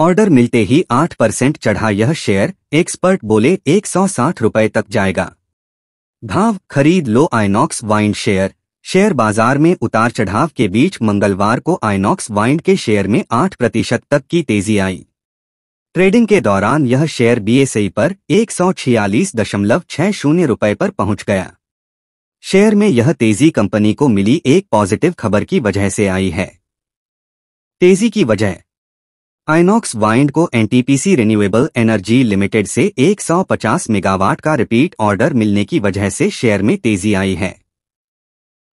order मिलते ही आठ percent चढ़ा यह शेयर एक्सपर्ट बोले एक सौ साठ रुपए तक जाएगा भाव खरीद लो आइनॉक्स वाइन शेयर शेयर बाजार में उतार चढ़ाव के बीच मंगलवार को आइनॉक्स वाइन के शेयर में आठ प्रतिशत तक की तेजी आई ट्रेडिंग के दौरान यह शेयर बीएसई पर एक सौ छियालीस दशमलव छह शून्य रुपये पर पहुंच गया शेयर में यह तेजी कंपनी को मिली एक पॉजिटिव खबर की वजह से आई है तेजी की वजह आइनॉक्स वाइंड को एनटीपीसी रिन्यूएबल एनर्जी लिमिटेड से 150 मेगावाट का रिपीट ऑर्डर मिलने की वजह से शेयर में तेजी आई है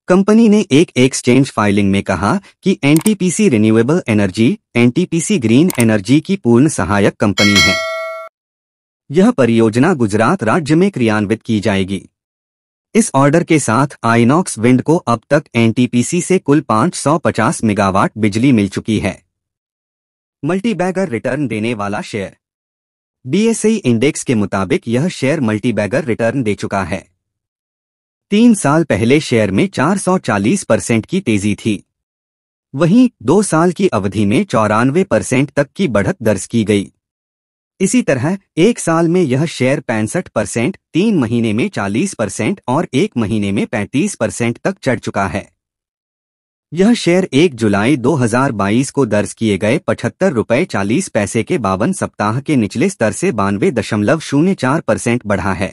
कंपनी ने एक एक्सचेंज फाइलिंग में कहा कि NTPC renewable energy NTPC green energy की पूर्ण सहायक कंपनी है यह परियोजना गुजरात राज्य में क्रियान्वित की जाएगी इस ऑर्डर के साथ आइनॉक्स विंड को अब तक एनटीपीसी से कुल 550 मेगावाट बिजली मिल चुकी है मल्टीबैगर रिटर्न देने वाला शेयर बीएसई इंडेक्स के मुताबिक यह शेयर मल्टीबैगर रिटर्न दे चुका है तीन साल पहले शेयर में 440 परसेंट की तेजी थी वहीं दो साल की अवधि में चौरानवे परसेंट तक की बढ़त दर्ज की गई इसी तरह एक साल में यह शेयर पैंसठ परसेंट तीन महीने में 40 परसेंट और एक महीने में 35 परसेंट तक चढ़ चुका है यह शेयर 1 जुलाई 2022 को दर्ज किए गए पचहत्तर रूपए चालीस पैसे के बावन सप्ताह के निचले स्तर से बानवे दशमलव शून्य चार परसेंट बढ़ा है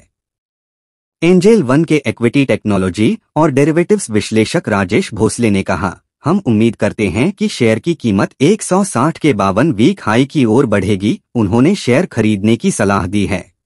एंजेल वन के इक्विटी टेक्नोलॉजी और डेरिवेटिव्स विश्लेषक राजेश भोसले ने कहा हम उम्मीद करते हैं कि शेयर की कीमत 160 के बावन वीक हाई की ओर बढ़ेगी उन्होंने शेयर खरीदने की सलाह दी है